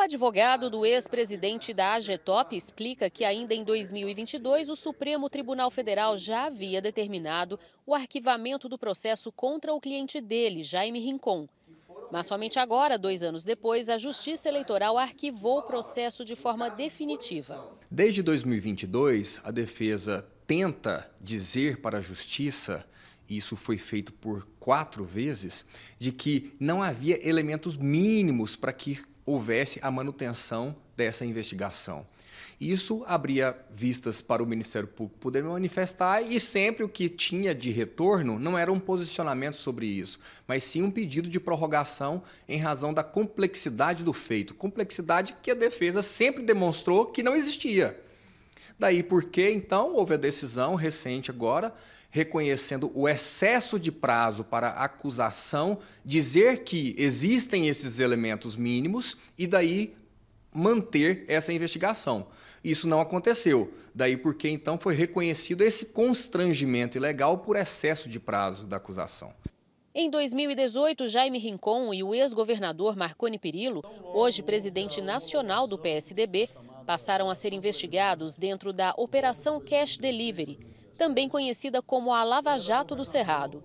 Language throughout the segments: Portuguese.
O advogado do ex-presidente da AGETOP explica que ainda em 2022 o Supremo Tribunal Federal já havia determinado o arquivamento do processo contra o cliente dele, Jaime Rincon. Mas somente agora, dois anos depois, a Justiça Eleitoral arquivou o processo de forma definitiva. Desde 2022, a defesa tenta dizer para a Justiça isso foi feito por quatro vezes, de que não havia elementos mínimos para que houvesse a manutenção dessa investigação. Isso abria vistas para o Ministério Público poder manifestar e sempre o que tinha de retorno não era um posicionamento sobre isso, mas sim um pedido de prorrogação em razão da complexidade do feito, complexidade que a defesa sempre demonstrou que não existia. Daí porque, então, houve a decisão recente agora, reconhecendo o excesso de prazo para acusação, dizer que existem esses elementos mínimos e daí manter essa investigação. Isso não aconteceu. Daí porque então foi reconhecido esse constrangimento ilegal por excesso de prazo da acusação. Em 2018, Jaime Rincon e o ex-governador Marconi Perillo, hoje presidente nacional do PSDB, passaram a ser investigados dentro da Operação Cash Delivery, também conhecida como a Lava Jato do Cerrado.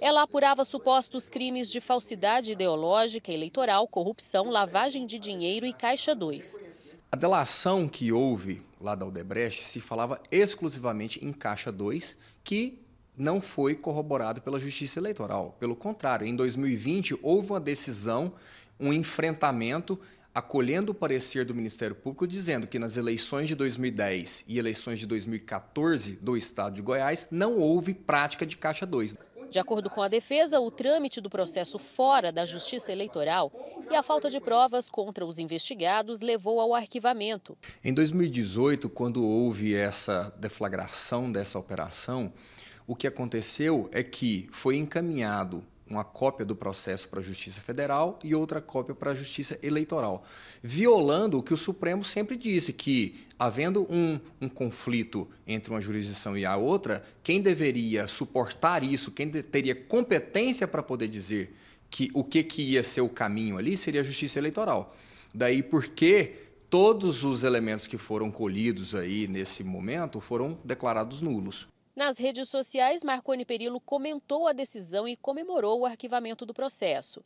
Ela apurava supostos crimes de falsidade ideológica, eleitoral, corrupção, lavagem de dinheiro e Caixa 2. A delação que houve lá da Odebrecht se falava exclusivamente em Caixa 2, que não foi corroborado pela Justiça Eleitoral. Pelo contrário, em 2020 houve uma decisão, um enfrentamento acolhendo o parecer do Ministério Público dizendo que nas eleições de 2010 e eleições de 2014 do estado de Goiás não houve prática de caixa 2. De acordo com a defesa, o trâmite do processo fora da Justiça Eleitoral e a falta de provas contra os investigados levou ao arquivamento. Em 2018, quando houve essa deflagração dessa operação, o que aconteceu é que foi encaminhado uma cópia do processo para a Justiça Federal e outra cópia para a Justiça Eleitoral, violando o que o Supremo sempre disse, que havendo um, um conflito entre uma jurisdição e a outra, quem deveria suportar isso, quem teria competência para poder dizer que o que, que ia ser o caminho ali seria a Justiça Eleitoral. Daí porque todos os elementos que foram colhidos aí nesse momento foram declarados nulos. Nas redes sociais, Marconi Perillo comentou a decisão e comemorou o arquivamento do processo.